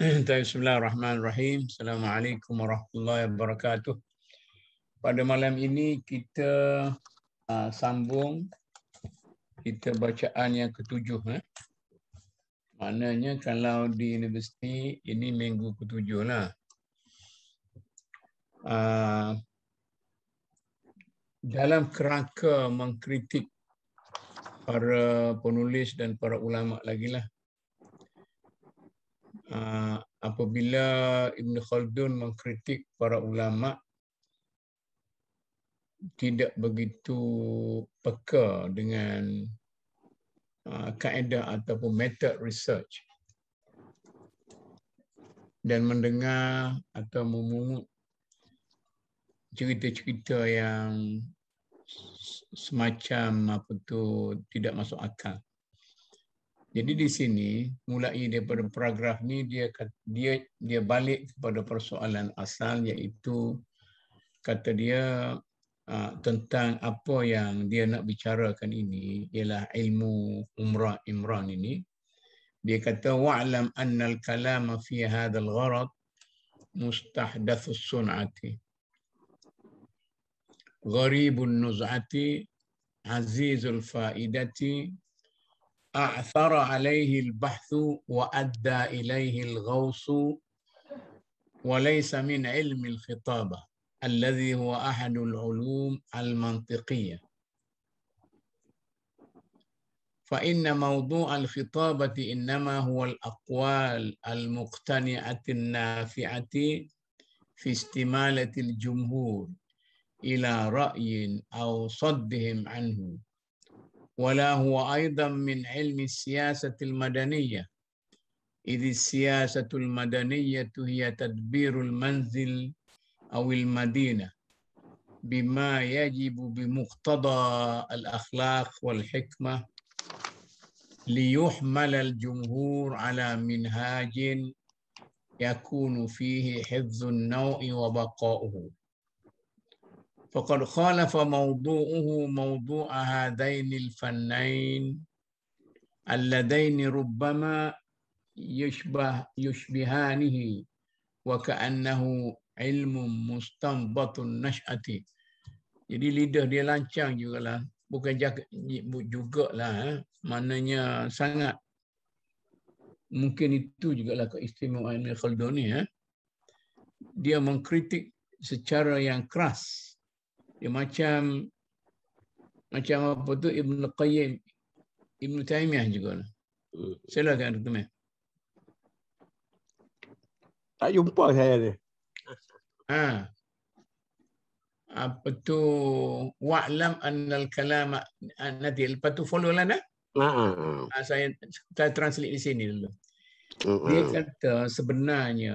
Bismillahirrahmanirrahim. Assalamualaikum warahmatullahi wabarakatuh. Pada malam ini kita uh, sambung kita bacaan yang ketujuh. Eh. Maknanya kalau di universiti ini minggu ketujuh lah. Uh, dalam kerangka mengkritik para penulis dan para ulama lagi lah Ah, apabila Ibn Khaldun mengkritik para ulama tidak begitu peka dengan ah, kaedah ataupun method research dan mendengar atau memungut cerita-cerita yang semacam apa tu tidak masuk akal. Jadi di sini mulai daripada paragraf ni dia dia dia balik kepada persoalan asal iaitu kata dia tentang apa yang dia nak bicarakan ini ialah ilmu umrah Imran ini. Dia kata wa'lam anna al-kalam fi hadha al-gharad mustahdath sunati gharibun nuz'ati azizul faidati أعثر عليه البحث وأدى إليه الغوص وليس من علم الخطابة الذي هو أحد العلوم المنطقية فإن موضوع الخطابة إنما هو الأقوال المقتنعة النافعة في استمالة الجمهور إلى رأي أو صدهم عنه ولا هو أيضا من علم السياسة المدنية إذ السياسة المدنية هي تدبير المنزل أو المدينة بما يجب بمقتضى الأخلاق والحكمة ليحمل الجمهور على منهاج يكون فيه حفظ النوع وبقاؤه فقد خالف موضوعه موضوع هذين الفنين اللذين ربما يشبه يشبهانه وكأنه علم مستنبط النشأة jadi lidah dia lancang jugalah bukan jaga, juga lah eh. maknanya sangat mungkin itu jugalah keistimewaan Ibn Khaldun ni eh. dia mengkritik secara yang keras ya, macam macam apa tu Ibn Qayyim Ibn Taymiyah juga hmm. lah. Silakan tu meh. Tak jumpa saya ni. Ha. Apa tu wa'lam anna al-kalama nanti lepas tu follow lah nah. Ha ha, ha. ha, saya, saya translate di sini dulu. Hmm, hmm. Dia kata sebenarnya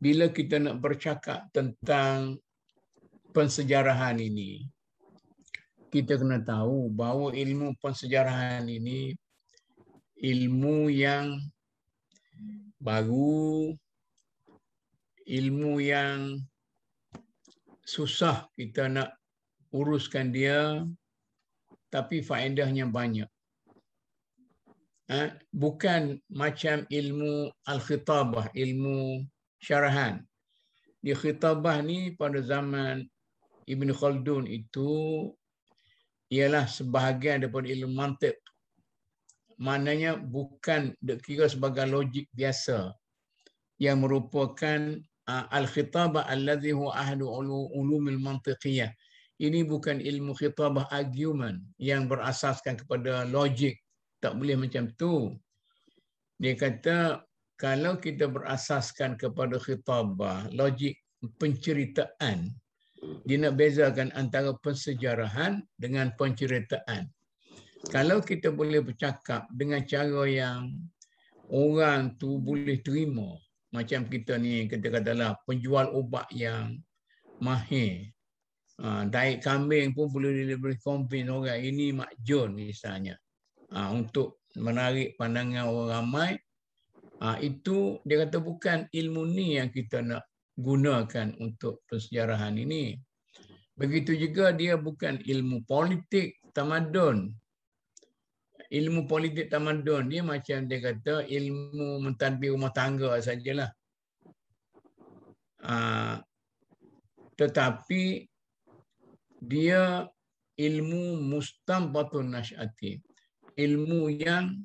bila kita nak bercakap tentang pensejarahan ini kita kena tahu bahawa ilmu pensejarahan ini ilmu yang baru ilmu yang susah kita nak uruskan dia tapi faedahnya banyak ha? bukan macam ilmu al-khitabah ilmu syarahan di khitabah ni pada zaman Ibn Khaldun itu ialah sebahagian daripada ilmu mantik. Maknanya bukan dikira sebagai logik biasa yang merupakan al-khitabah allazi huwa ahlu al mantiqiyah. Ini bukan ilmu khitabah argument yang berasaskan kepada logik. Tak boleh macam tu. Dia kata kalau kita berasaskan kepada khitabah, logik penceritaan, Hmm. dia nak bezakan antara pensejarahan dengan penceritaan. Kalau kita boleh bercakap dengan cara yang orang tu boleh terima, macam kita ni kita katalah penjual ubat yang mahir, ha, daik kambing pun boleh boleh convince orang ini Mak John misalnya ha, untuk menarik pandangan orang ramai. Ha, itu dia kata bukan ilmu ni yang kita nak gunakan untuk persejarahan ini. Begitu juga dia bukan ilmu politik tamadun. Ilmu politik tamadun dia macam dia kata ilmu mentadbir rumah tangga sajalah. Ah, tetapi dia ilmu mustambatun nasyati. Ilmu yang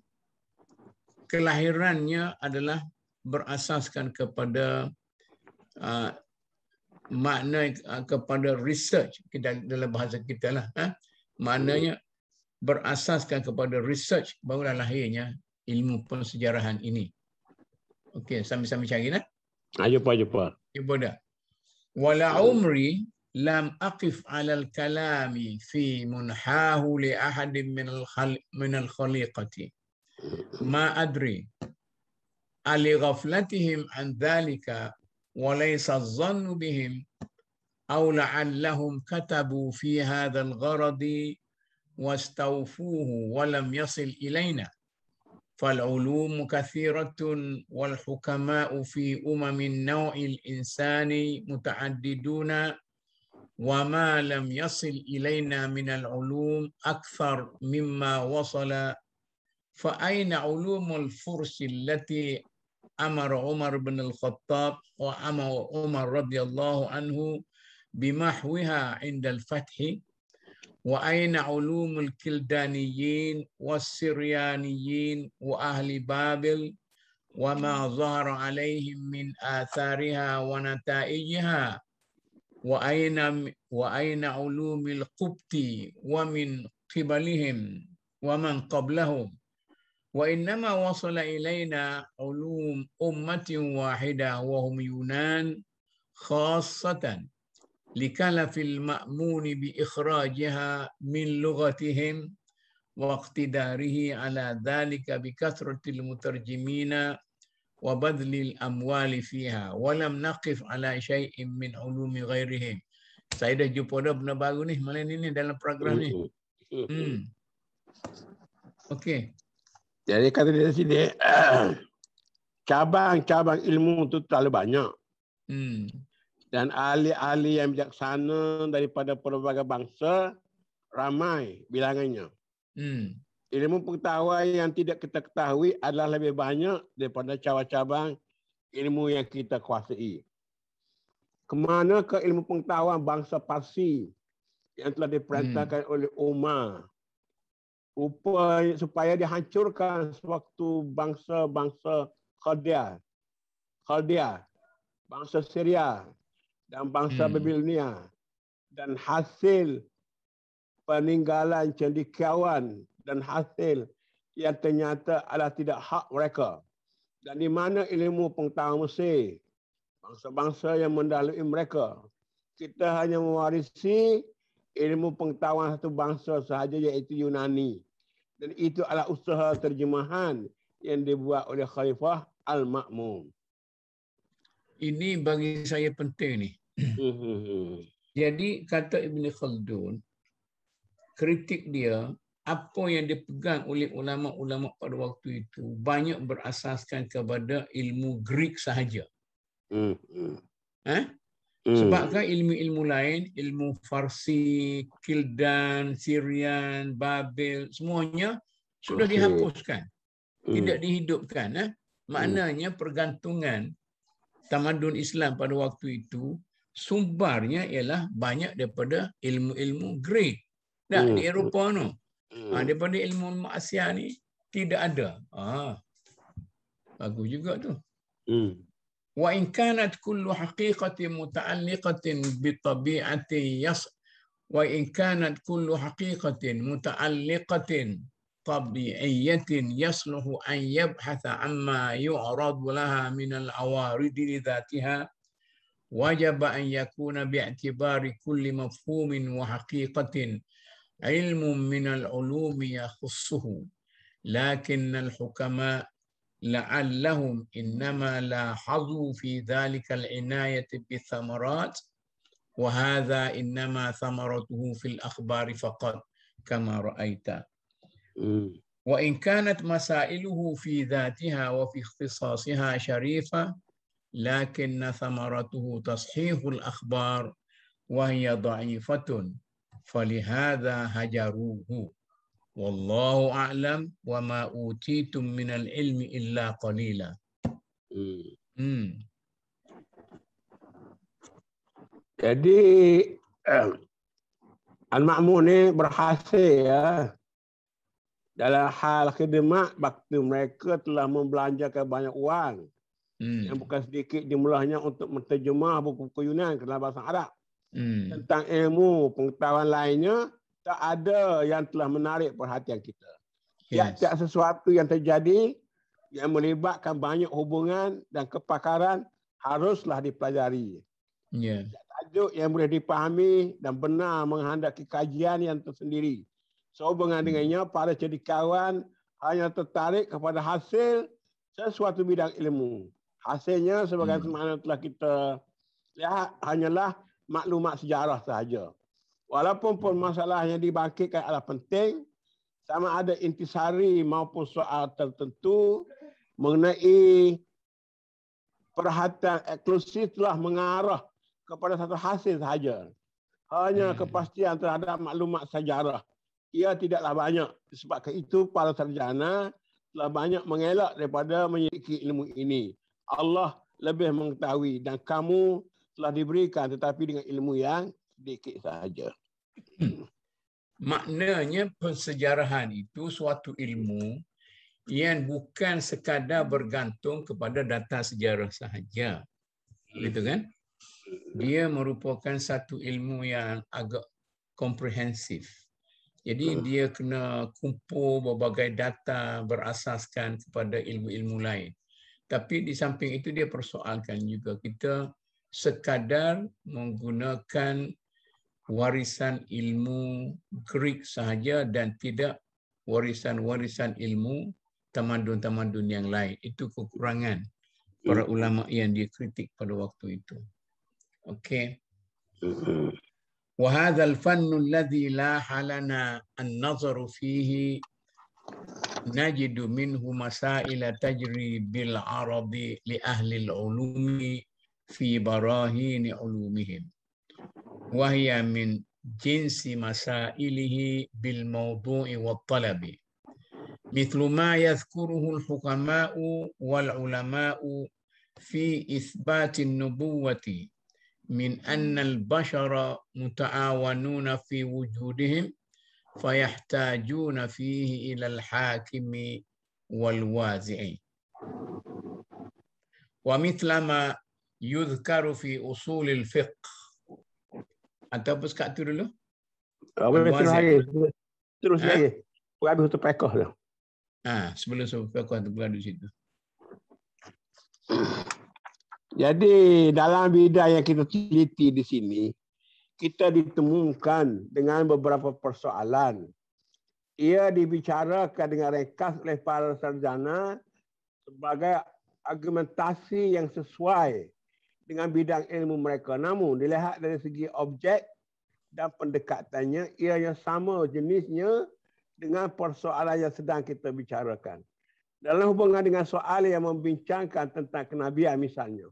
kelahirannya adalah berasaskan kepada Ah, makna ah, kepada research kita dalam bahasa kita lah ha? maknanya berasaskan kepada research barulah lahirnya ilmu pensejarahan ini okey sambil-sambil cari nah ayo pa ayo pa ibu dah wala umri lam aqif ala al kalami fi munhahu li ahad min al khal min al khaliqati ma adri ali ghaflatihim an dhalika وليس الظن بهم أو لعلهم كتبوا في هذا الغرض واستوفوه ولم يصل إلينا فالعلوم كثيرة والحكماء في أمم نوع الانسان متعددون وما لم يصل إلينا من العلوم أكثر مما وصل فأين علوم الفرس التي امر عمر بن الخطاب وامر عمر رضي الله عنه بمحوها عند الفتح وأين علوم الكلدانيين والسريانيين وأهل بابل وما ظهر عليهم من آثارها ونتائجها وأين وأين علوم القبط ومن قبلهم ومن قبلهم وإنما وصل إلينا علوم أمة واحدة وهم يونان خاصة لكلف المأمون بإخراجها من لغتهم واقتداره على ذلك بكثرة المترجمين وبذل الأموال فيها ولم نقف على شيء من علوم غيرهم سيدة جبودة بن باغوني benda baru ni malam Jadi kata dia sini, cabang-cabang ilmu tu terlalu banyak. Hmm. Dan ahli-ahli yang bijaksana daripada pelbagai bangsa, ramai bilangannya. Hmm. Ilmu pengetahuan yang tidak kita ketahui adalah lebih banyak daripada cabang-cabang ilmu yang kita kuasai. Kemana ke ilmu pengetahuan bangsa Parsi yang telah diperintahkan hmm. oleh Umar upaya supaya dihancurkan sewaktu bangsa-bangsa Khaldia, Khaldia, bangsa Syria dan bangsa hmm. Babilonia dan hasil peninggalan cendekiawan dan hasil yang ternyata adalah tidak hak mereka. Dan di mana ilmu pengetahuan Mesir, bangsa-bangsa yang mendalui mereka. Kita hanya mewarisi ilmu pengetahuan satu bangsa sahaja iaitu Yunani dan itu adalah usaha terjemahan yang dibuat oleh Khalifah Al-Ma'mun. Ini bagi saya penting ini. Mm-hmm. Jadi kata Ibn Khaldun, kritik dia, apa yang dipegang oleh ulama-ulama pada waktu itu, banyak berasaskan kepada ilmu Greek sahaja. Hmm. Eh? Sebabkan hmm. ilmu-ilmu lain, ilmu Farsi, Kildan, Syrian, Babel, semuanya sudah okay. dihapuskan. Mm. Tidak dihidupkan. Eh? Hmm. Maknanya pergantungan tamadun Islam pada waktu itu, sumbarnya ialah banyak daripada ilmu-ilmu Greek. Nah, mm. Di Eropah itu. Mm. Ha, daripada ilmu-ilmu Asia ni tidak ada. Ha. Bagus juga tu. Hmm. وإن كانت كل حقيقة متعلقة بالطبيعة يص وإن كانت كل حقيقة متعلقة طبيعية يصلح أن يبحث عما يعرض لها من العوارض لذاتها وجب أن يكون باعتبار كل مفهوم وحقيقة علم من العلوم يخصه لكن الحكماء لعلهم إنما لاحظوا في ذلك العناية بالثمرات وهذا إنما ثمرته في الأخبار فقط كما رأيت وإن كانت مسائله في ذاتها وفي اختصاصها شريفة لكن ثمرته تصحيح الأخبار وهي ضعيفة فلهذا هجروه wallahu a'lam wa ma utitum min al-ilmi illa qalila. Hmm. hmm. Jadi eh, al-ma'mun ni berhasil ya. Dalam hal khidmat bakti mereka telah membelanjakan banyak uang Hmm. Yang bukan sedikit jumlahnya untuk menterjemah buku-buku Yunan ke dalam bahasa Arab. Hmm. Tentang ilmu pengetahuan lainnya tak ada yang telah menarik perhatian kita. Tiap-tiap yes. sesuatu yang terjadi yang melibatkan banyak hubungan dan kepakaran haruslah dipelajari. Yeah. Tajuk yang boleh dipahami dan benar menghendaki kajian yang tersendiri. Sehubungan dengannya, hmm. para cedikawan hanya tertarik kepada hasil sesuatu bidang ilmu. Hasilnya sebagaimana hmm. telah kita lihat hanyalah maklumat sejarah sahaja. Walaupun pun hmm. masalah yang dibangkitkan adalah penting, sama ada intisari maupun soal tertentu mengenai perhatian eksklusif telah mengarah kepada satu hasil sahaja. Hanya hmm. kepastian terhadap maklumat sejarah. Ia tidaklah banyak. Sebab itu para sarjana telah banyak mengelak daripada memiliki ilmu ini. Allah lebih mengetahui dan kamu telah diberikan tetapi dengan ilmu yang sedikit sahaja. Maknanya pensejarahan itu suatu ilmu yang bukan sekadar bergantung kepada data sejarah sahaja. Begitu kan? Dia merupakan satu ilmu yang agak komprehensif. Jadi dia kena kumpul berbagai data berasaskan kepada ilmu-ilmu lain. Tapi di samping itu dia persoalkan juga kita sekadar menggunakan warisan ilmu Greek sahaja dan tidak warisan-warisan ilmu tamadun-tamadun yang lain. Itu kekurangan para hmm. ulama yang dia kritik pada waktu itu. Okey. وهذا الفن الذي لا حلنا النظر فيه نجد منه مسائل تجري بالعرض لأهل العلوم fi barahin علومهم وهي من جنس مسائله بالموضوع والطلب مثل ما يذكره الحكماء والعلماء في إثبات النبوة من أن البشر متعاونون في وجودهم فيحتاجون فيه إلى الحاكم والوازع ومثل ما يذكر في أصول الفقه Atau apa sekat tu dulu? Uh, terus terus air. Terus ha? air. Pergi habis tu pekoh lah. Ha, sebelum sebab pekoh tu beradu situ. Jadi dalam bidang yang kita teliti di sini, kita ditemukan dengan beberapa persoalan. Ia dibicarakan dengan rekas oleh para sarjana sebagai argumentasi yang sesuai dengan bidang ilmu mereka. Namun, dilihat dari segi objek dan pendekatannya, ia yang sama jenisnya dengan persoalan yang sedang kita bicarakan. Dalam hubungan dengan soal yang membincangkan tentang kenabian misalnya,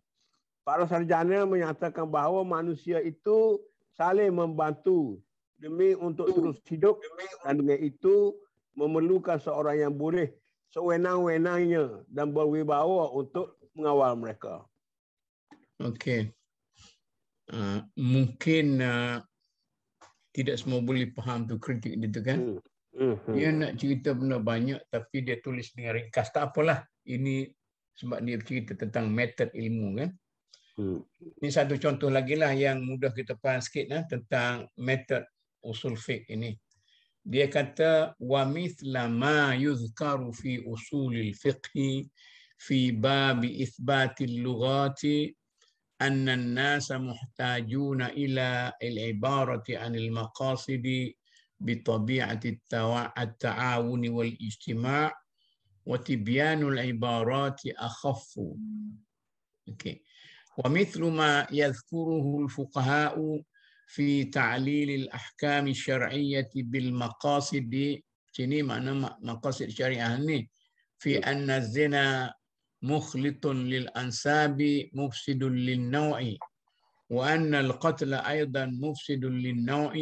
para sarjana menyatakan bahawa manusia itu saling membantu demi untuk terus hidup dan dengan itu memerlukan seorang yang boleh sewenang-wenangnya dan berwibawa untuk mengawal mereka. Okey. Uh, mungkin uh, tidak semua boleh faham tu kritik dia tu kan. Hmm. Hmm. Dia nak cerita benda banyak tapi dia tulis dengan ringkas. Tak apalah. Ini sebab dia cerita tentang method ilmu kan. Hmm. Ini satu contoh lagi lah yang mudah kita faham sikit lah, tentang method usul fiqh ini. Dia kata, وَمِثْلَ مَا yuzkaru fi أُصُولِ الْفِقْهِ fi bab isbatil اللُّغَاتِ أن الناس محتاجون إلى العبارة عن المقاصد بطبيعة التعاون والاجتماع وتبيان العبارات أخف okay. ومثل ما يذكره الفقهاء في تعليل الأحكام الشرعية بالمقاصد معنى مقاصد الشريعة يعني في أن الزنا مخلط للأنساب مفسد للنوع وأن القتل أيضا مفسد للنوع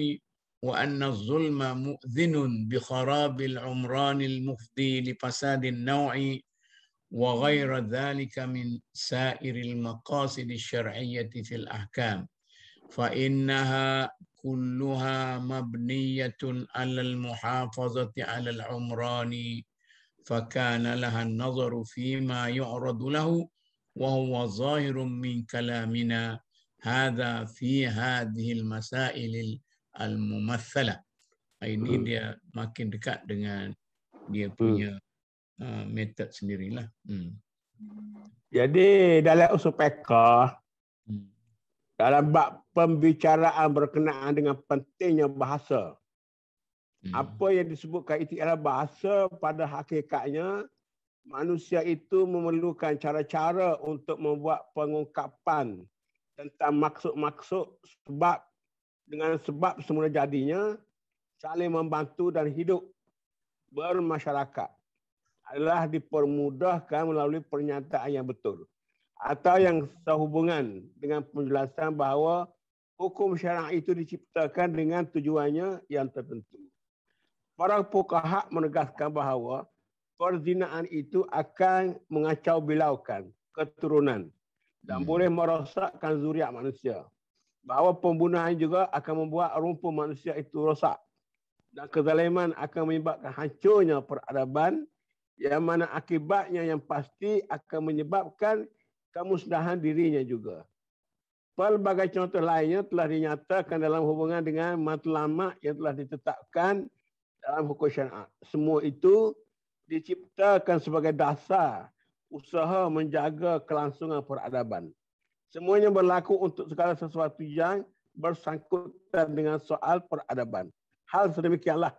وأن الظلم مؤذن بخراب العمران المفضي لفساد النوع وغير ذلك من سائر المقاصد الشرعية في الأحكام فإنها كلها مبنية على المحافظة على العمران فكان لها النظر فيما يعرض له وهو ظاهر من كلامنا هذا في هذه المسائل الممثلة I ini hmm. dia makin dekat dengan dia hmm. punya hmm. uh, method sendirilah. Hmm. Jadi dalam usul peka, hmm. dalam bab pembicaraan berkenaan dengan pentingnya bahasa, Hmm. Apa yang disebutkan itu ialah bahasa pada hakikatnya manusia itu memerlukan cara-cara untuk membuat pengungkapan tentang maksud-maksud sebab dengan sebab semula jadinya saling membantu dan hidup bermasyarakat adalah dipermudahkan melalui pernyataan yang betul atau yang sehubungan dengan penjelasan bahawa hukum syarak itu diciptakan dengan tujuannya yang tertentu para fuqaha menegaskan bahawa perzinaan itu akan mengacau bilaukan keturunan dan hmm. boleh merosakkan zuriat manusia. Bahawa pembunuhan juga akan membuat rumpun manusia itu rosak. Dan kezaliman akan menyebabkan hancurnya peradaban yang mana akibatnya yang pasti akan menyebabkan kemusnahan dirinya juga. Pelbagai contoh lainnya telah dinyatakan dalam hubungan dengan matlamat yang telah ditetapkan dalam hukum syariat. Semua itu diciptakan sebagai dasar usaha menjaga kelangsungan peradaban. Semuanya berlaku untuk segala sesuatu yang bersangkutan dengan soal peradaban. Hal sedemikianlah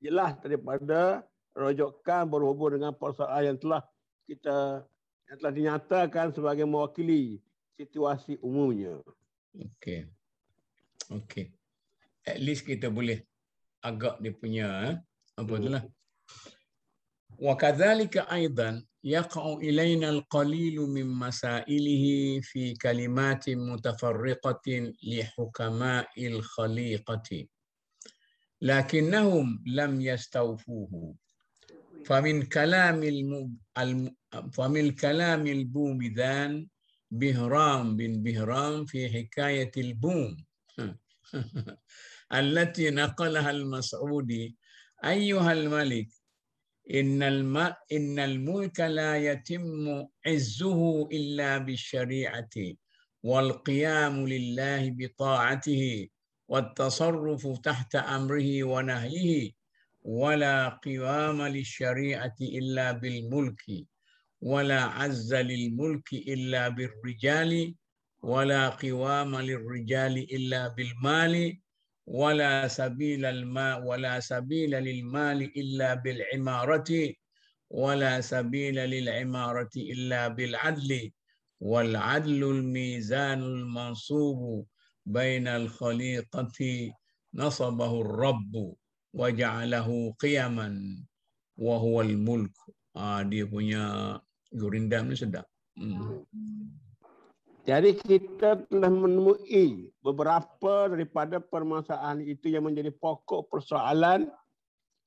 jelas daripada rojokan berhubung dengan persoalan yang telah kita yang telah dinyatakan sebagai mewakili situasi umumnya. Okey. Okey. At least kita boleh agak dia punya apa tu lah. Wa kadzalika aidan yaqa'u ilaina al-qalilu min masailihi fi kalimatin mutafarriqatin li hukama'il khaliqati. Lakinnahum lam yastawfuhu. فمن كلام الم... فمن كلام ذان بهرام بن بهرام في حكاية البوم التي نقلها المسعودي أيها الملك إن, الم... إن الملك لا يتم عزه إلا بالشريعة والقيام لله بطاعته والتصرف تحت أمره ونهيه ولا قوام للشريعة إلا بالملك ولا عز للملك إلا بالرجال ولا قوام للرجال إلا بالمال ولا سبيل الماء ولا سبيل للمال إلا بالعمارة ولا سبيل للعمارة إلا بالعدل والعدل الميزان المنصوب بين الخليقة نصبه الرب وجعله قيما وهو الملك آه dia punya gurindam ni sedap hmm. hmm. Jadi kita telah menemui beberapa daripada permasalahan itu yang menjadi pokok persoalan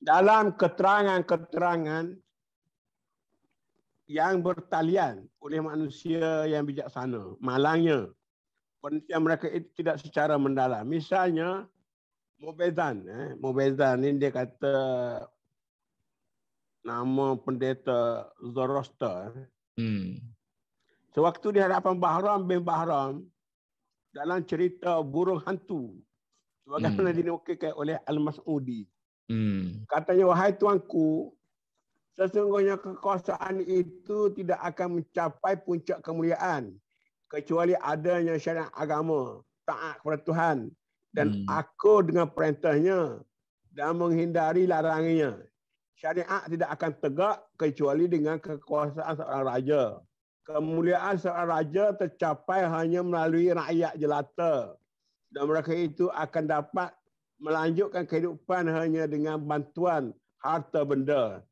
dalam keterangan-keterangan yang bertalian oleh manusia yang bijaksana. Malangnya, penelitian mereka itu tidak secara mendalam. Misalnya, Mobezan. Eh. Mobezan ini dia kata nama pendeta Zoroaster. Eh. Hmm. Sewaktu di hadapan Bahram bin Bahram dalam cerita burung hantu sebagaimana hmm. dinukilkan oleh Al-Mas'udi. Hmm. Katanya wahai tuanku, sesungguhnya kekuasaan itu tidak akan mencapai puncak kemuliaan kecuali adanya syariat agama taat kepada Tuhan dan hmm. aku dengan perintahnya dan menghindari larangannya. Syariat tidak akan tegak kecuali dengan kekuasaan seorang raja kemuliaan seorang raja tercapai hanya melalui rakyat jelata dan mereka itu akan dapat melanjutkan kehidupan hanya dengan bantuan harta benda.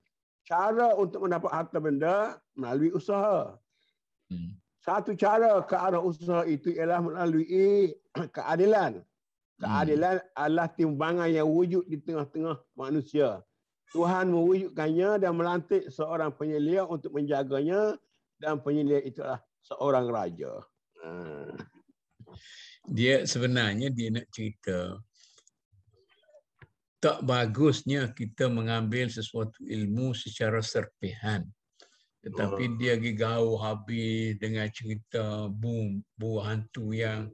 Cara untuk mendapat harta benda melalui usaha. Hmm. Satu cara ke arah usaha itu ialah melalui keadilan. Keadilan hmm. adalah timbangan yang wujud di tengah-tengah manusia. Tuhan mewujudkannya dan melantik seorang penyelia untuk menjaganya dan penyelia itu adalah seorang raja. Ha. Dia sebenarnya dia nak cerita tak bagusnya kita mengambil sesuatu ilmu secara serpihan. Tetapi oh. dia gigau habis dengan cerita boom, buah hantu yang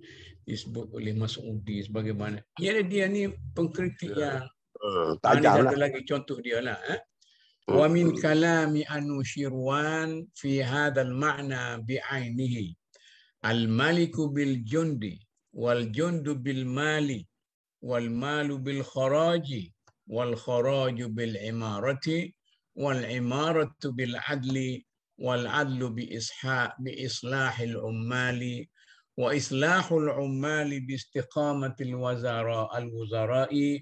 disebut oleh Mas Udi sebagaimana. Ia dia ni pengkritik ya. yang uh, hmm, tajam lah. lagi contoh dia lah. Eh? ومن كلام أنوشيروان في هذا المعنى بعينه الملك بالجند والجند بالمال والمال بالخراج والخراج بالعمارة والعمارة بالعدل والعدل بإصلاح العمال وإصلاح العمال باستقامة الوزراء الوزراء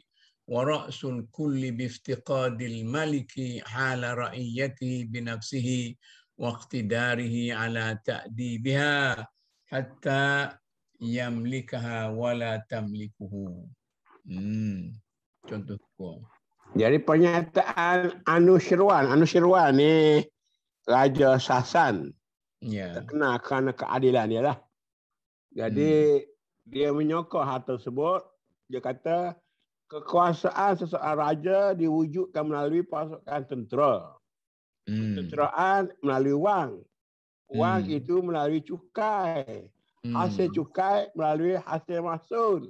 ورأس كل بافتقاد الملك حال رأيته بنفسه واقتداره على تأديبها حتى يملكها ولا تملكه hmm. jadi pernyataan Anushirwan Anushirwan ni raja Sasan ya terkenal kerana keadilan dia lah jadi hmm. dia menyokong hal tersebut dia kata kekuasaan seseorang raja diwujudkan melalui pasukan tentera. Hmm. Tenteraan melalui wang. Wang hmm. itu melalui cukai. Hmm. Hasil cukai melalui hasil mahsul.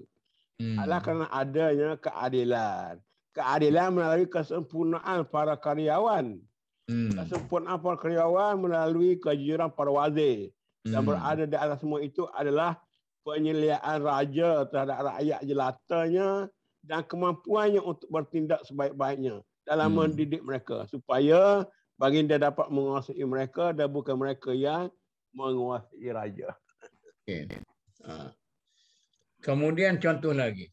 Hmm. Adalah kerana adanya keadilan. Keadilan melalui kesempurnaan para karyawan. Hmm. Kesempurnaan para karyawan melalui kejujuran para wazir. Hmm. Yang berada di atas semua itu adalah penyeliaan raja terhadap rakyat jelatanya dan kemampuannya untuk bertindak sebaik-baiknya dalam hmm. mendidik mereka supaya baginda dapat menguasai mereka dan bukan mereka yang menguasai raja. Okay. Ha. Kemudian contoh lagi.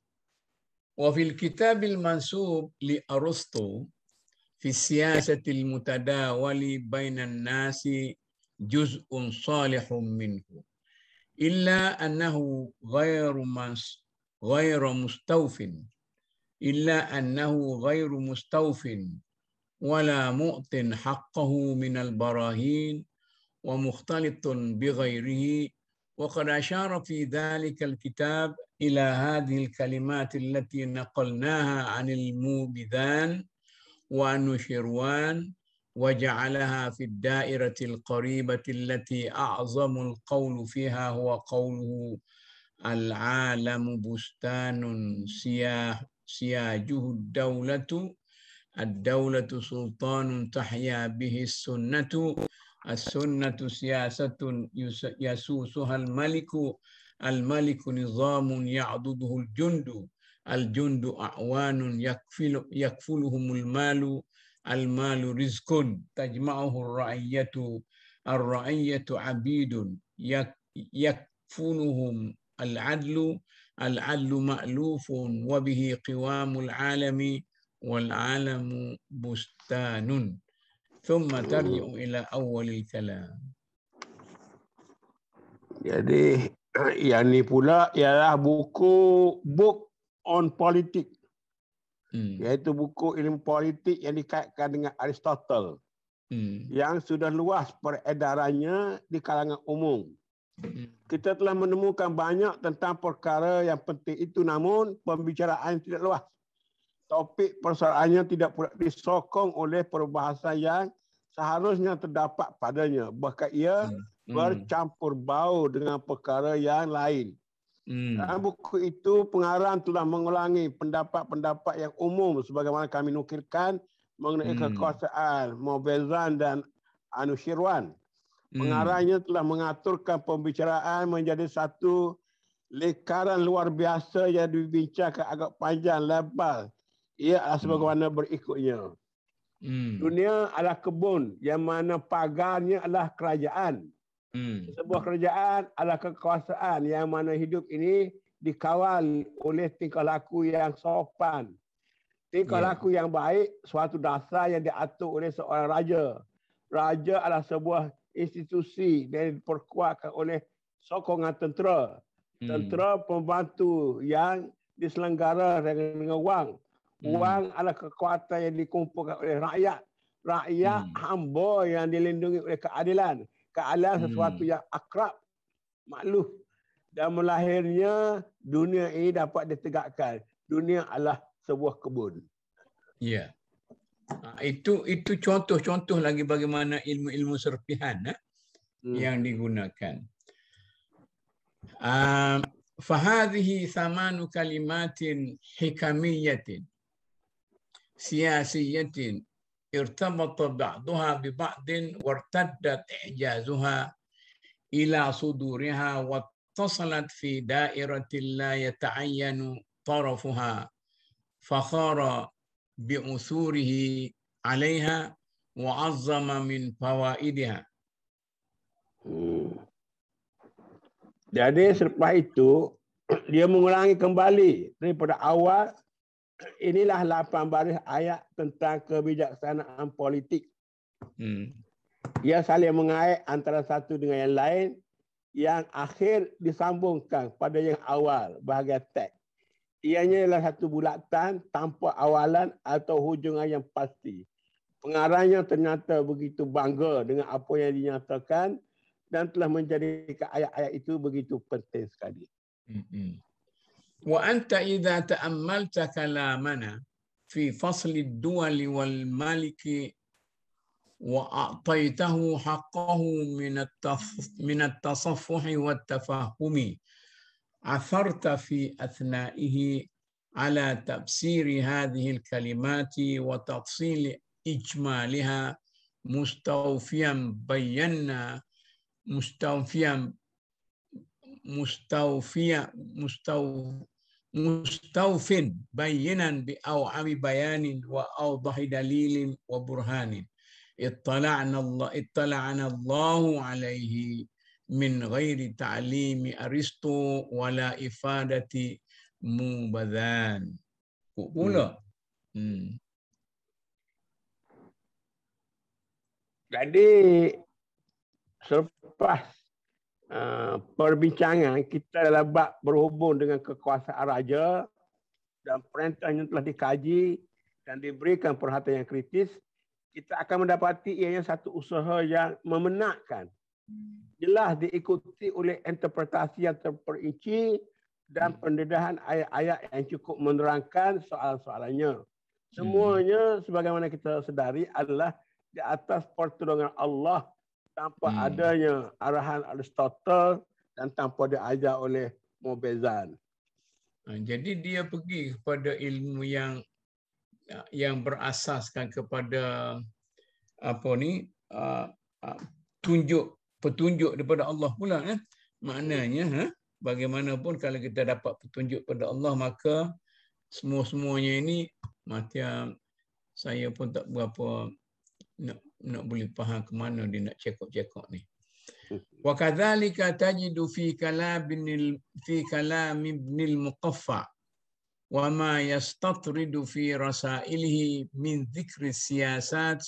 Wa fil kitabil mansub li Aristo fi siyasatil mutadawali bainan nasi juz'un salihun minhu illa annahu ghairu mans ghairu mustawfin إلا أنه غير مستوف ولا مؤت حقه من البراهين ومختلط بغيره وقد أشار في ذلك الكتاب إلى هذه الكلمات التي نقلناها عن الموبذان ونشروان وجعلها في الدائرة القريبة التي أعظم القول فيها هو قوله العالم بستان سياح سياجه الدولة الدولة سلطان تحيا به السنة السنة سياسة يسوسها الملك الملك نظام يعضده الجند الجند أعوان يكفل يكفلهم المال المال رزق تجمعه الرعية الرعية عبيد يكفلهم العدل العل مألوف وبه قوام العالم والعالم بستان ثم ترجع إلى أول الكلام jadi yang ni pula ialah buku Book on politik, Hmm. Iaitu buku ilmu politik yang dikaitkan dengan Aristotle. Hmm. Yang sudah luas peredarannya di kalangan umum. Hmm. Kita telah menemukan banyak tentang perkara yang penting itu namun pembicaraan tidak luas. Topik persoalannya tidak pula disokong oleh perbahasan yang seharusnya terdapat padanya. Bahkan ia hmm. hmm. bercampur bau dengan perkara yang lain. Hmm. Dalam buku itu, pengarang telah mengulangi pendapat-pendapat yang umum sebagaimana kami nukirkan mengenai hmm. kekuasaan Mobezan dan Anushirwan. Hmm. Pengarangnya telah mengaturkan pembicaraan menjadi satu lekaran luar biasa yang dibincangkan agak panjang, lebar. Ia adalah hmm. sebagaimana berikutnya. Hmm. Dunia adalah kebun yang mana pagarnya adalah kerajaan. Hmm. Sebuah kerajaan adalah kekuasaan yang mana hidup ini dikawal oleh tingkah laku yang sopan. Tingkah yeah. laku yang baik suatu dasar yang diatur oleh seorang raja. Raja adalah sebuah institusi dan perkuatkan oleh sokongan tentera. Hmm. pembantu yang diselenggara dengan, dengan wang. Wang adalah kekuatan yang dikumpulkan oleh rakyat. Rakyat hmm. hamba yang dilindungi oleh keadilan. Keadilan hmm. sesuatu yang akrab, makhluk. Dan melahirnya dunia ini dapat ditegakkan. Dunia adalah sebuah kebun. Ya. Yeah. Ah, itu itu contoh-contoh lagi bagaimana ilmu-ilmu serpihan eh, hmm. yang digunakan. Ah, Fahadhi samanu kalimatin hikamiyatin siasiyatin irtabat ba'duha bi ba'din wartaddat ijazuha ila suduriha wattasalat fi da'iratin la yata'ayyanu tarafuha fakhara bi'usurihi alaiha wa azzama min fawaidiha. Jadi hmm. selepas itu, dia mengulangi kembali daripada awal, inilah lapan baris ayat tentang kebijaksanaan politik. Hmm. Ia saling mengait antara satu dengan yang lain, yang akhir disambungkan pada yang awal, bahagian teks ianya ialah satu bulatan tanpa awalan atau hujung yang pasti. Pengarangnya ternyata begitu bangga dengan apa yang dinyatakan dan telah menjadikan ayat-ayat itu begitu penting sekali. Wa anta idza ta'ammalta kalamana fi fasli ad-duwal wal maliki wa a'taytahu haqqahu min at wa wat-tafahumi عثرت في أثنائه على تفسير هذه الكلمات وتفصيل إجمالها مستوفيا بينا مستوفيا مستوفيا مستوف مستوف بينا بأوعم بيان وأوضح دليل وبرهان اطلعنا الله اطلعنا الله عليه min ghairi ta'limi aristo wala ifadati mubadhan. Kok hmm. pula? Hmm. Jadi selepas uh, perbincangan kita dalam bab berhubung dengan kekuasaan raja dan yang telah dikaji dan diberikan perhatian yang kritis, kita akan mendapati ianya satu usaha yang memenakkan jelas diikuti oleh interpretasi yang terperinci dan hmm. pendedahan ayat-ayat yang cukup menerangkan soal-soalannya. Hmm. Semuanya sebagaimana kita sedari adalah di atas pertolongan Allah tanpa hmm. adanya arahan Aristotle dan tanpa diajar oleh Mobezan. Ha, jadi dia pergi kepada ilmu yang yang berasaskan kepada apa ni uh, uh, tunjuk petunjuk daripada Allah pula eh. Hmm. Maknanya ha, bagaimanapun kalau kita dapat petunjuk daripada Allah maka semua-semuanya ini macam ah, saya pun tak berapa nak nak boleh faham ke mana dia nak cekok-cekok ni. Hmm. Wa kadzalika tajidu fi kalabinil fi kalam ibnil muqaffa wa ma yastatridu fi rasailihi min dhikri siyasat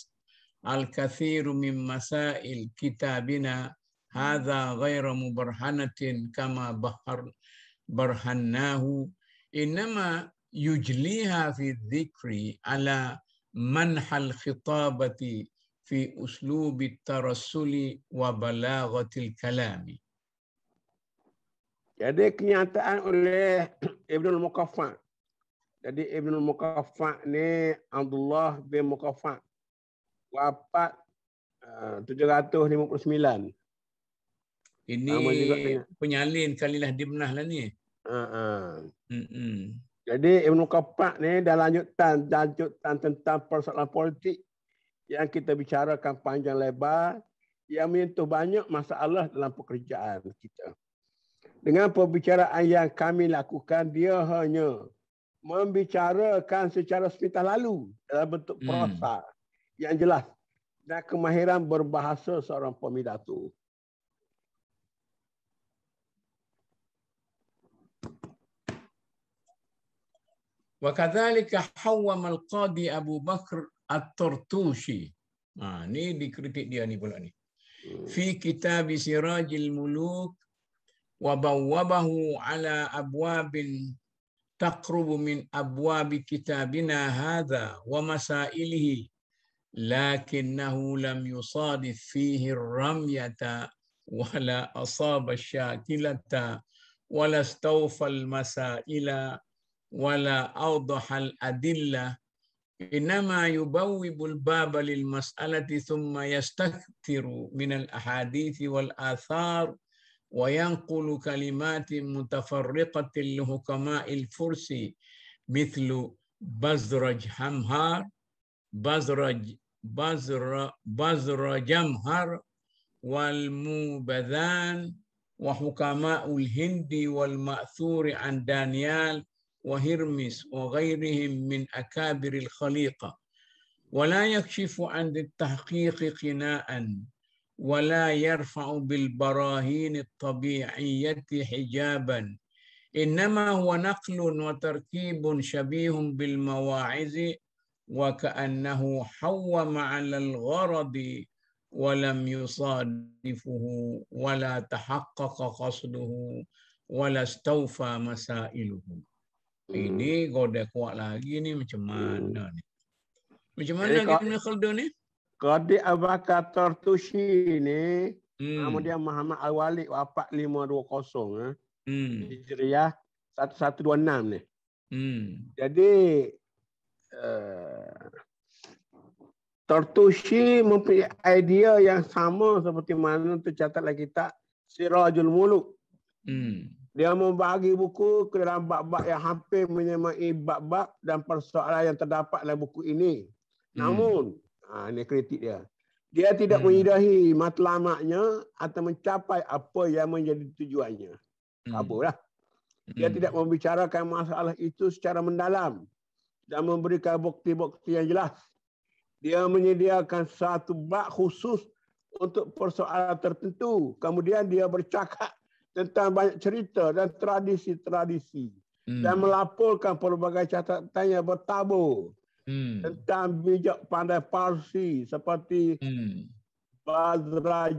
الكثير من مسائل كتابنا هذا غير مبرهنة كما بحر برهناه إنما يجليها في الذكر على منح الخطابة في أسلوب الترسل وبلاغة الكلام Jadi kenyataan oleh Ibnul Muqaffa. Jadi Ibnul Muqaffa ni Abdullah bin Muqaffa. wafat uh, 759. Ini penyalin kalilah dimnah lah ni. Ha uh, uh. Jadi Ibnu Kapak ni dah lanjutan lanjutan tentang persoalan politik yang kita bicarakan panjang lebar yang menyentuh banyak masalah dalam pekerjaan kita. Dengan pembicaraan yang kami lakukan, dia hanya membicarakan secara sepintas lalu dalam bentuk hmm. prosa. Hmm yang jelas dan kemahiran berbahasa seorang pemidatu. وكذلك حوم القاضي أبو بكر الترتوشي آه ni dikritik dia ni pula ni في كتاب سراج الملوك وبوابه على أبواب تقرب من أبواب كتابنا هذا ومسائله لكنه لم يصادف فيه الرمية ولا أصاب الشاكلة ولا استوفى المسائل ولا أوضح الأدلة إنما يبوب الباب للمسألة ثم يستكثر من الأحاديث والآثار وينقل كلمات متفرقة لحكماء الفرس مثل بزرج حمهار بزرج بزر بزر جمهر والموبذان وحكماء الهند والمأثور عن دانيال وهرمس وغيرهم من أكابر الخليقة ولا يكشف عن التحقيق قناء ولا يرفع بالبراهين الطبيعية حجابا إنما هو نقل وتركيب شبيه بالمواعظ وكأنه حوم على الغرض ولم يصادفه ولا تحقق qasduhu, ولا استوفى مسائله hmm. ini goda kuat lagi ni macam mana ni macam mana Ibn Khaldun ni Qadi Abu Qatar Tushi ni hmm. nama dia Muhammad Al-Walid 4520 eh hmm. Hijriah 1126 ni hmm. jadi Eh, Tartushi mempunyai idea yang sama seperti mana tercatatlah kita Sirajul Muluk. Hmm. Dia membagi buku ke dalam bab-bab yang hampir menyamai bab-bab dan persoalan yang terdapat dalam buku ini. Hmm. Namun, ha, ini kritik dia. Dia tidak hmm. menyedahi matlamatnya atau mencapai apa yang menjadi tujuannya. Hmm. Kabur lah. Dia hmm. tidak membicarakan masalah itu secara mendalam dan memberikan bukti-bukti yang jelas. Dia menyediakan satu bak khusus untuk persoalan tertentu. Kemudian dia bercakap tentang banyak cerita dan tradisi-tradisi. Hmm. Dan melaporkan pelbagai catatan yang bertabur. Hmm. Tentang bijak pandai Parsi seperti hmm.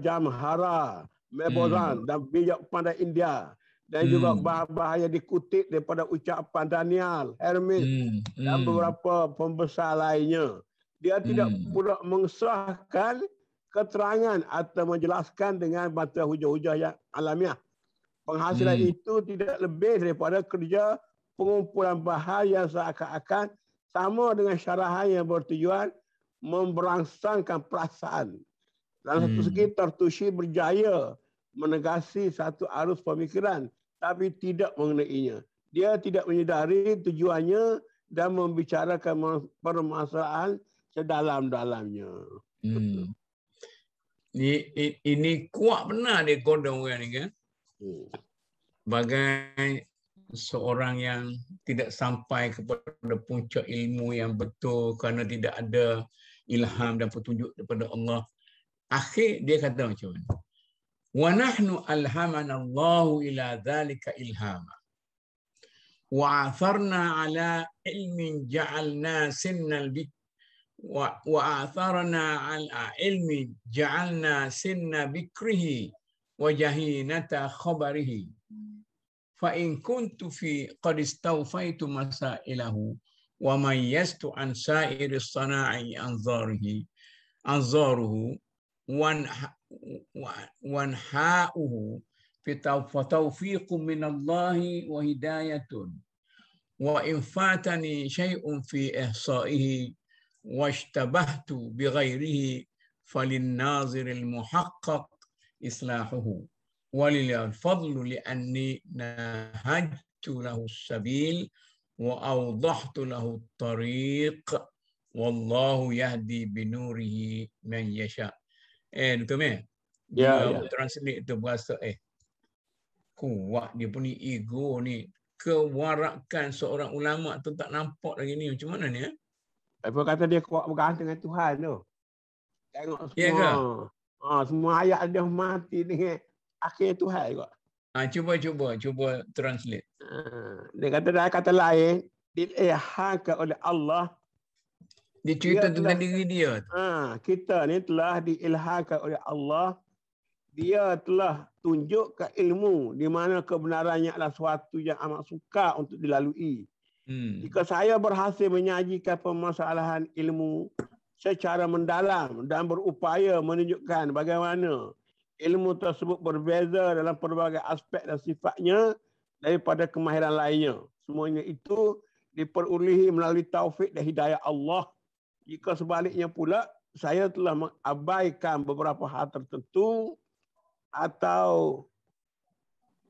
Jamhara, Mebozan hmm. dan bijak pandai India dan hmm. juga bahaya bahan dikutip daripada ucapan Daniel, Hermes hmm. dan hmm. beberapa pembesar lainnya. Dia hmm. tidak pula mengesahkan keterangan atau menjelaskan dengan bantuan hujah-hujah yang alamiah. Penghasilan hmm. itu tidak lebih daripada kerja pengumpulan bahan yang seakan-akan sama dengan syarahan yang bertujuan memberangsangkan perasaan. Dalam hmm. satu segi, Tartushi berjaya menegasi satu arus pemikiran tapi tidak mengenainya. Dia tidak menyedari tujuannya dan membicarakan permasalahan sedalam-dalamnya. Hmm. Ini, ini kuat benar dia kodong orang ini kan? Hmm. seorang yang tidak sampai kepada puncak ilmu yang betul kerana tidak ada ilham dan petunjuk daripada Allah. Akhir dia kata macam mana? ونحن ألهمنا الله إلى ذلك إلهاما وآثرنا على علم جعلنا سن البكر وآثرنا على علم جعلنا سن بكره وجهينة خبره فإن كنت في قد استوفيت مسائله ومن يست عن سائر الصناع أنظاره أنظاره وانحاؤه فتوفيق من الله وهداية وإن فاتني شيء في إحصائه واشتبهت بغيره فللناظر المحقق إصلاحه ولله الفضل لأني نهجت له السبيل وأوضحت له الطريق والله يهدي بنوره من يشاء Eh, Dr. Mir. Ya, yeah, yeah. Translate tu bahasa eh. Kuat dia punya ego ni. Kewarakan seorang ulama tu tak nampak lagi ni. Macam mana ni? Eh? Apa kata dia kuat bergantung dengan Tuhan tu. Tengok ya semua. Ya, yeah, ha, semua ayat dia mati ni eh. akhir Tuhan juga. Ha, cuba, cuba. Cuba translate. Ha, dia kata dia kata lain. Dia oleh Allah dia cerita dia tentang telah, diri dia. Ha, kita ni telah diilhakan oleh Allah. Dia telah tunjukkan ilmu di mana kebenarannya adalah suatu yang amat suka untuk dilalui. Hmm. Jika saya berhasil menyajikan permasalahan ilmu secara mendalam dan berupaya menunjukkan bagaimana ilmu tersebut berbeza dalam pelbagai aspek dan sifatnya daripada kemahiran lainnya. Semuanya itu diperolehi melalui taufik dan hidayah Allah jika sebaliknya pula saya telah mengabaikan beberapa hal tertentu atau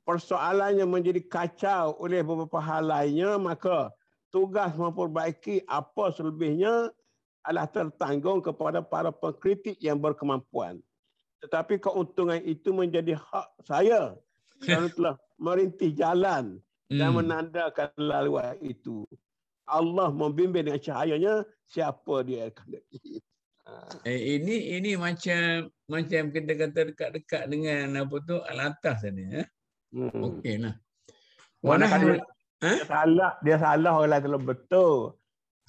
persoalannya menjadi kacau oleh beberapa hal lainnya, maka tugas memperbaiki apa selebihnya adalah tertanggung kepada para pengkritik yang berkemampuan. Tetapi keuntungan itu menjadi hak saya yang telah merintih jalan dan hmm. menandakan laluan itu. Allah membimbing dengan cahayanya siapa dia kehendaki. Ha. Eh, ini ini macam macam kita kata dekat-dekat dengan apa tu alatah sana ya. Eh? Hmm. Okeylah. Mana dia, ha? dia salah dia salah orang lain terlalu betul.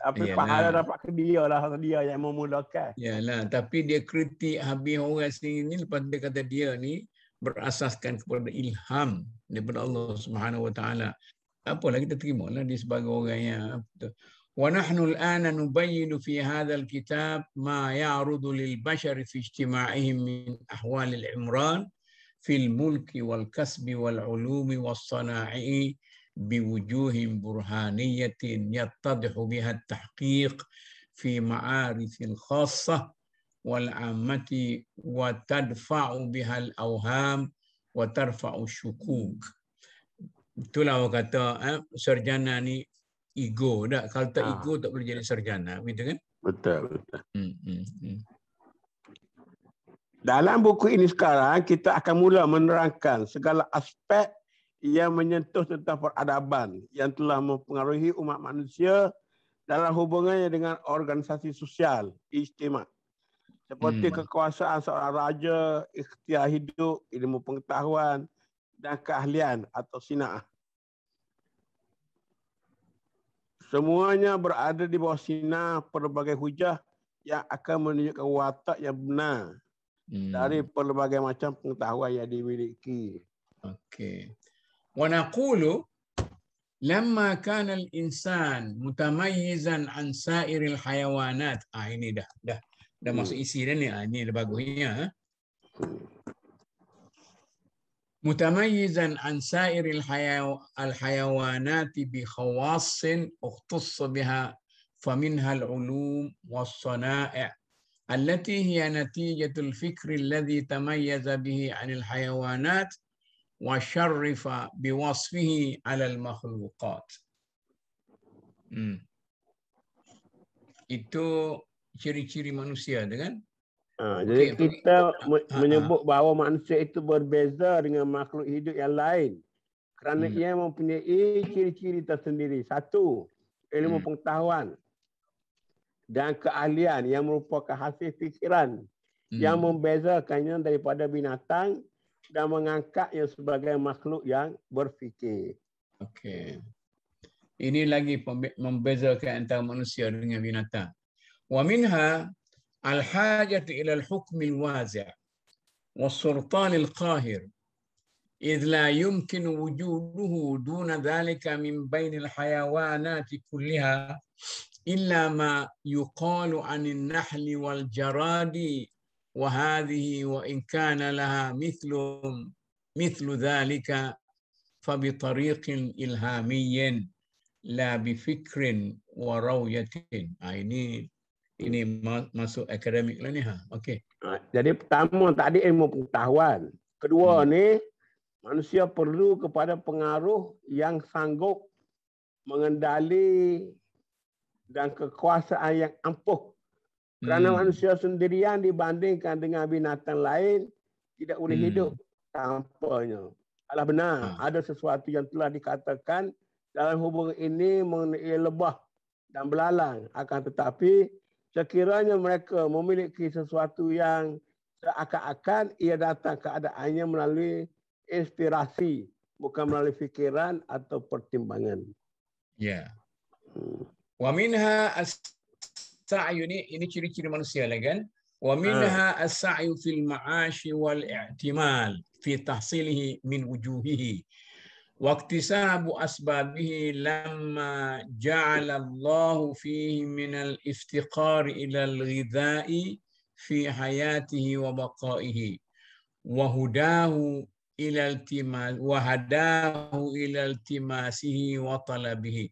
Tapi Yalah. pahala dapat ke dia lah dia yang memulakan. Yalah, tapi dia kritik habis orang sini ni lepas dia kata dia ni berasaskan kepada ilham daripada Allah Subhanahu Wa Taala. apalah kita terimalah dia sebagai orang yang apa ونحن الآن نبين في هذا الكتاب ما يعرض للبشر في اجتماعهم من أحوال العمران في الملك والكسب والعلوم والصناعي بوجوه برهانية يتضح بها التحقيق في معارف الخاصة والعامة وتدفع بها الأوهام وترفع الشكوك itulah orang kata eh, sarjana ni ego Tak kalau tak ha. ego tak boleh jadi sarjana betul kan betul betul hmm, hmm, hmm. Dalam buku ini sekarang kita akan mula menerangkan segala aspek yang menyentuh tentang peradaban yang telah mempengaruhi umat manusia dalam hubungannya dengan organisasi sosial istimewa seperti hmm. kekuasaan seorang raja, ikhtiar hidup, ilmu pengetahuan dan keahlian atau sinah. Semuanya berada di bawah sinar pelbagai hujah yang akan menunjukkan watak yang benar hmm. dari pelbagai macam pengetahuan yang dimiliki. Okey. Wa naqulu lamma kana al-insan mutamayyizan an sa'iril hayawanat. Ah ini dah, dah. Dah hmm. masuk isi dah ni. Ah ini baguhnya. Ha? Hmm. متميزا عن سائر الحيوانات بخواص اختص بها فمنها العلوم والصنائع التي هي نتيجة الفكر الذي تميز به عن الحيوانات وشرف بوصفه على المخلوقات. Hmm. Itu ciri-ciri manusia, kan? Ha, jadi okay, kita okay. Ha, ha. menyebut bahawa manusia itu berbeza dengan makhluk hidup yang lain kerana hmm. ia mempunyai ciri-ciri tersendiri. Satu, ilmu hmm. pengetahuan dan keahlian yang merupakan hasil fikiran hmm. yang membezakannya daripada binatang dan mengangkatnya sebagai makhluk yang berfikir. Okey. Ini lagi membezakan antara manusia dengan binatang. Wa minha الحاجة إلى الحكم الوازع والسلطان القاهر إذ لا يمكن وجوده دون ذلك من بين الحيوانات كلها إلا ما يقال عن النحل والجراد وهذه وإن كان لها مثل مثل ذلك فبطريق إلهامي لا بفكر وروية عينين ini masuk akademik lah ni ha. Okey. Ha, jadi pertama tak ada ilmu pengetahuan. Kedua hmm. ni manusia perlu kepada pengaruh yang sanggup mengendali dan kekuasaan yang ampuh. Kerana hmm. manusia sendirian dibandingkan dengan binatang lain tidak boleh hmm. hidup tanpanya. Alah benar, hmm. ada sesuatu yang telah dikatakan dalam hubungan ini mengenai lebah dan belalang akan tetapi sekiranya mereka memiliki sesuatu yang seakan-akan ia datang keadaannya melalui inspirasi bukan melalui fikiran atau pertimbangan. Ya. Yeah. Hmm. Wa minha as sayuni ini ciri-ciri manusia lagi. kan. Wa minha ah. as-sa'yu fil ma'ashi wal i'timal fi tahsilihi min wujuhihi. واكتساب أسبابه لما جعل الله فيه من الافتقار إلى الغذاء في حياته وبقائه وهداه إلى التماس وهداه إلى التماسه وطلبه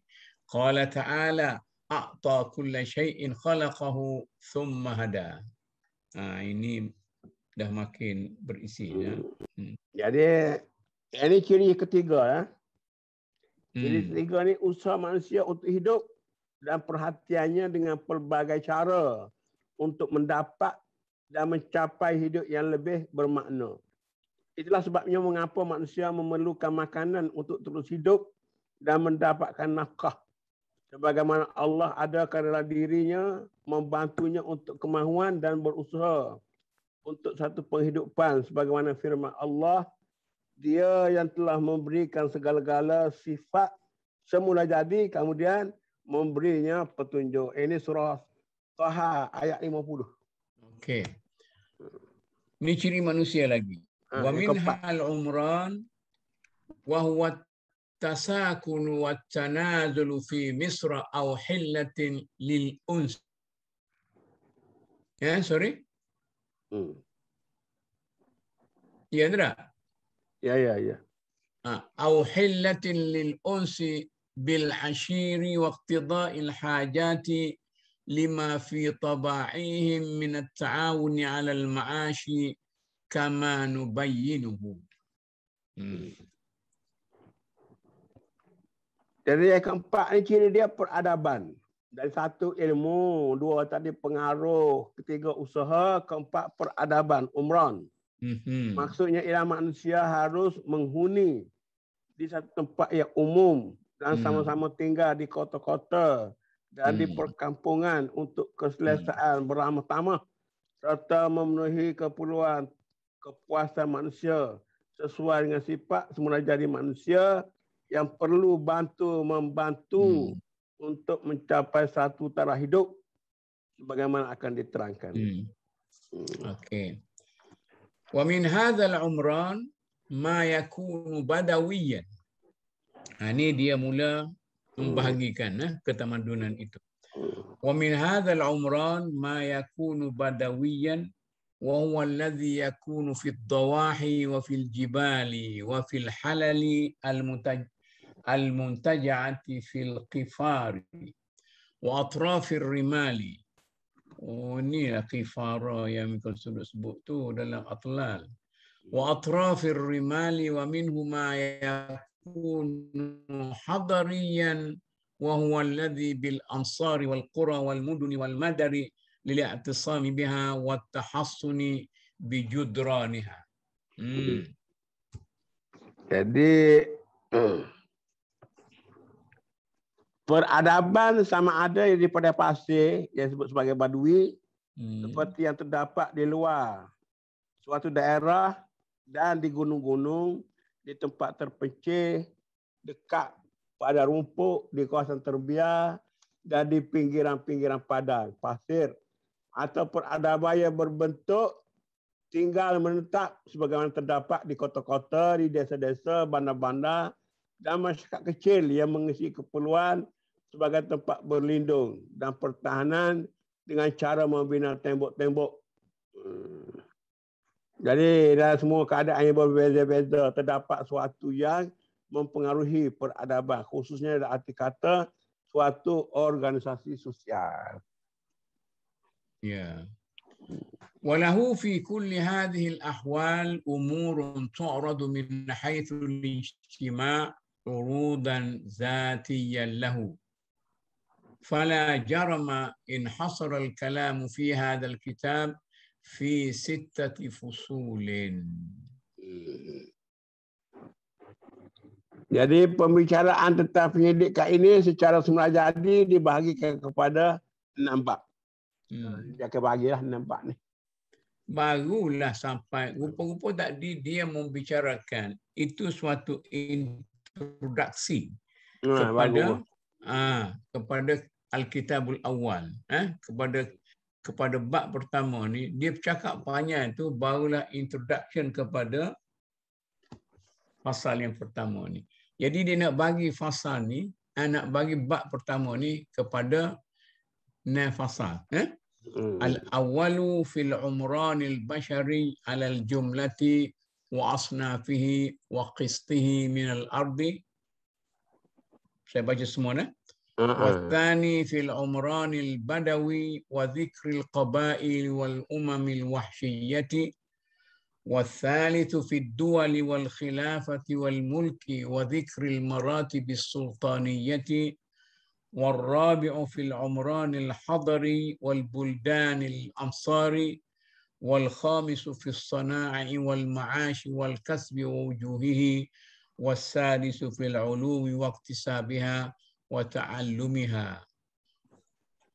قال تعالى أعطى كل شيء خلقه ثم هدى آه ini dah makin berisi ya. Hmm. Hmm. Jadi Ini ciri ketiga. Ya. Ciri hmm. ketiga ni usaha manusia untuk hidup dan perhatiannya dengan pelbagai cara untuk mendapat dan mencapai hidup yang lebih bermakna. Itulah sebabnya mengapa manusia memerlukan makanan untuk terus hidup dan mendapatkan nafkah. Sebagaimana Allah ada kerana dirinya membantunya untuk kemahuan dan berusaha untuk satu penghidupan. Sebagaimana firman Allah, dia yang telah memberikan segala-gala sifat semula jadi kemudian memberinya petunjuk. Ini surah Taha ayat 50. Okey. Ini ciri manusia lagi. Ha, wa min hal umran wa huwa tasakun wa tanazul fi misra aw hillatin lil uns. Ya, yeah, sorry. Hmm. Ya, yeah, Andra. Ya ya ya. Atau ha, hillatin lil unsi bil ashiri waqtida'il hajati lima fi taba'ihim min at-ta'awun 'ala al-ma'ashi kama nubayyinuhu. Hmm. Jadi yang keempat ni ciri dia peradaban. Dari satu ilmu, dua tadi pengaruh, ketiga usaha, keempat peradaban, umran hmm Maksudnya ialah manusia harus menghuni di satu tempat yang umum dan mm. sama-sama tinggal di kota-kota dan mm. di hmm. perkampungan untuk keselesaan mm. beramah serta memenuhi keperluan kepuasan manusia sesuai dengan sifat semula jadi manusia yang perlu bantu membantu mm. untuk mencapai satu taraf hidup bagaimana akan diterangkan. Mm. Okey. ومن هذا العمران ما يكون بدويا يعني dia mula membahagikan eh, ketamadunan itu ومن هذا العمران ما يكون بدويا وهو الذي يكون في الضواحي وفي الجبال وفي الحلل المتج... المنتجعة في القفار وأطراف الرمال oh ni lah kifara yang kau sudah sebut tu dalam atlal wa atrafir rimali wa minhu ma yakunu hadariyan wa huwa alladhi bil ansari wal qura wal muduni wal madari lili'tisami biha wa tahassuni bi judraniha. Hmm. Jadi peradaban sama ada daripada pasir yang disebut sebagai badui hmm. seperti yang terdapat di luar suatu daerah dan di gunung-gunung di tempat terpencil dekat pada rumput di kawasan terbiar dan di pinggiran-pinggiran padang pasir atau peradaban yang berbentuk tinggal menetap sebagaimana terdapat di kota-kota, di desa-desa, bandar-bandar dan masyarakat kecil yang mengisi keperluan sebagai tempat berlindung dan pertahanan dengan cara membina tembok-tembok. Hmm. Jadi dalam semua keadaan yang berbeza-beza terdapat suatu yang mempengaruhi peradaban khususnya dalam arti kata suatu organisasi sosial. Ya. Yeah. وله في كل هذه الأحوال أمور تعرض من حيث الاجتماع عروضا ذاتيا له فلا جرم إن حصر الكلام في هذا الكتاب في ستة فصول Jadi pembicaraan tentang penyidik ini secara semula jadi dibahagikan kepada enam bab. Hmm. Dia kebahagialah enam bab ni. Barulah sampai. Rupa-rupa tadi dia membicarakan itu suatu introduksi nah, kepada Ah kepada Alkitabul Awal, eh, ha? kepada kepada bab pertama ni, dia bercakap panjang itu barulah introduction kepada pasal yang pertama ni. Jadi dia nak bagi pasal ni, eh, nak bagi bab pertama ni kepada nafasa. Eh? Hmm. Al-awalu fil umranil bashari alal jumlati wa asnafihi wa qistihi al ardi شيباج اسمونه uh-uh. والثاني في العمران البدوي وذكر القبائل والأمم الوحشية والثالث في الدول والخلافة والملك وذكر المراتب السلطانية والرابع في العمران الحضري والبلدان الأمصاري والخامس في الصناع والمعاش والكسب ووجوهه والسادس في العلوم واكتسابها وتعلمها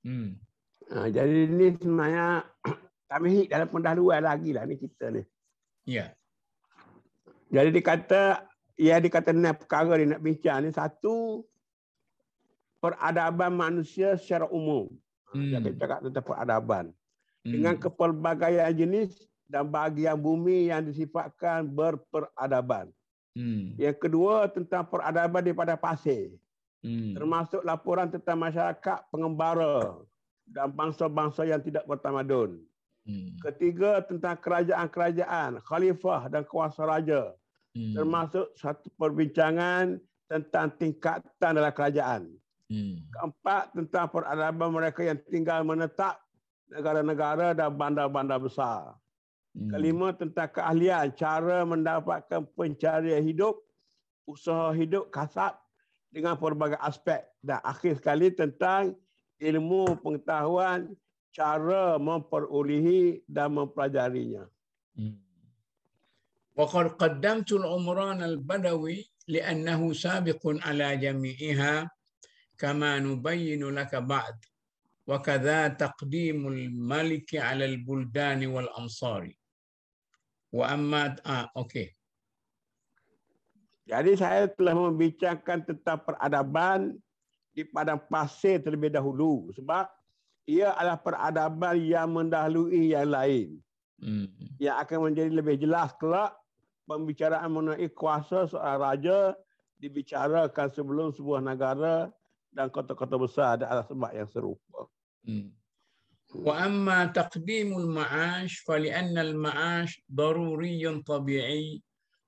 Hmm. Ha, jadi ni sebenarnya tamhid dalam pendahuluan lagi lah ni kita ni. Ya. Jadi dikata ya dikata nak perkara nak bincang ni satu peradaban manusia secara umum. Ha, hmm. Jadi cakap tentang peradaban. Hmm. Dengan kepelbagaian jenis dan bagian bumi yang disifatkan berperadaban. Hmm. Yang kedua tentang peradaban daripada pasir. Hmm. Termasuk laporan tentang masyarakat pengembara dan bangsa-bangsa yang tidak bertamadun. Hmm. Ketiga tentang kerajaan-kerajaan, khalifah dan kuasa raja. Hmm. Termasuk satu perbincangan tentang tingkatan dalam kerajaan. Hmm. Keempat tentang peradaban mereka yang tinggal menetap negara-negara dan bandar-bandar besar. Hmm. Kelima tentang keahlian, cara mendapatkan pencarian hidup, usaha hidup kasat dengan pelbagai aspek. Dan akhir sekali tentang ilmu pengetahuan, cara memperolehi dan mempelajarinya. Hmm. Waqad qaddamtu al-umran al-badawi li'annahu sabiqun ala jami'iha kama nubayyinu laka ba'd. Wa kadha taqdimul ala al-buldani wal-ansari. Wa amat a. Okey. Jadi saya telah membicarakan tentang peradaban di padang pasir terlebih dahulu sebab ia adalah peradaban yang mendahului yang lain. Hmm. Yang akan menjadi lebih jelas kelak pembicaraan mengenai kuasa seorang raja dibicarakan sebelum sebuah negara dan kota-kota besar ada sebab yang serupa. Hmm. وأما تقديم المعاش فلأن المعاش ضروري طبيعي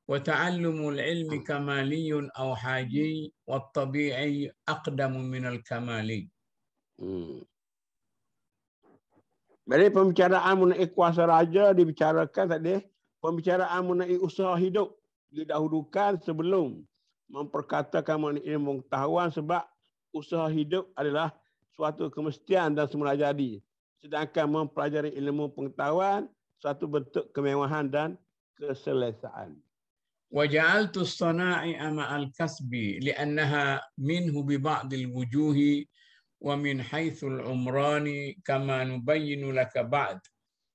وتعلم العلم كمالي أو حاجي والطبيعي أقدم من الكمالي. Dari pembicaraan mengenai kuasa raja dibicarakan tadi, pembicaraan mengenai usaha hidup didahulukan sebelum memperkatakan mengenai ilmu pengetahuan sebab usaha hidup adalah suatu kemestian dan semula jadi sedangkan mempelajari ilmu pengetahuan satu bentuk kemewahan dan keselesaan. Waja'altu as-sana'i ama al-kasbi li'annaha minhu bi al wujuhi wa min al umrani kama nubayyinu laka ba'd.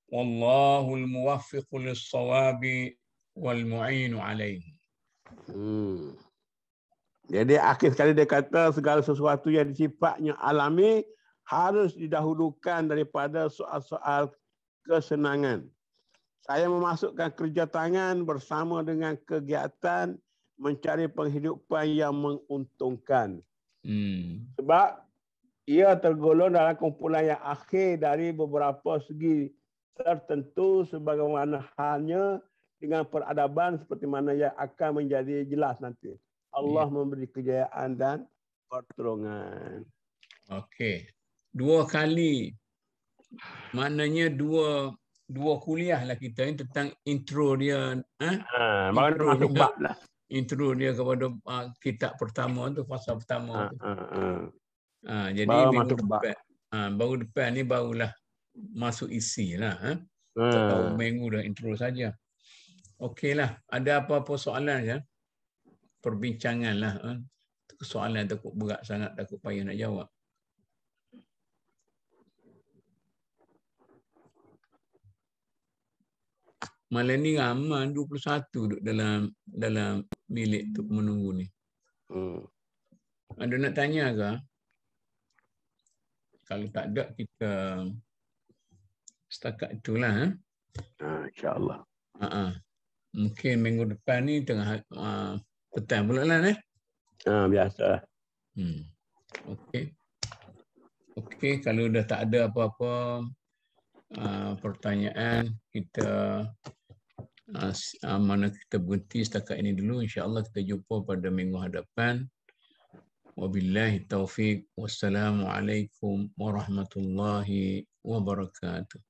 Wallahu al-muwaffiq lis-sawabi wal mu'in 'alayhi. Hmm. Jadi akhir sekali dia kata segala sesuatu yang disifatnya alami harus didahulukan daripada soal-soal kesenangan. Saya memasukkan kerja tangan bersama dengan kegiatan mencari penghidupan yang menguntungkan. Hmm. Sebab ia tergolong dalam kumpulan yang akhir dari beberapa segi tertentu sebagaimana halnya dengan peradaban seperti mana yang akan menjadi jelas nanti. Allah yeah. memberi kejayaan dan pertolongan. Okey, dua kali maknanya dua dua kuliah lah kita ini tentang intro dia ah, ha, ha intro masuk bab lah intro dia kepada uh, kitab pertama tu fasa pertama ha, tu. Ha, ha. Ha, jadi baru minggu depan ha, baru depan ni barulah masuk isi lah eh? ha. Hmm. Tak minggu dah intro saja Okey lah, ada apa-apa soalan ya perbincangan lah eh? soalan takut berat sangat takut payah nak jawab Malam ni ramai 21 duduk dalam dalam bilik tu menunggu ni. Hmm. Ada nak tanya ke? Kalau tak ada kita setakat itulah. Eh? Ha, Allah. Ha -ha. Mungkin minggu depan ni tengah uh, petang pula lah. Eh? Ha, biasa. Hmm. Okey. Okey, kalau dah tak ada apa-apa uh, pertanyaan, kita Ah, mana kita berhenti setakat ini dulu insyaallah kita jumpa pada minggu hadapan Wa wabillahi taufiq, wassalamualaikum warahmatullahi wabarakatuh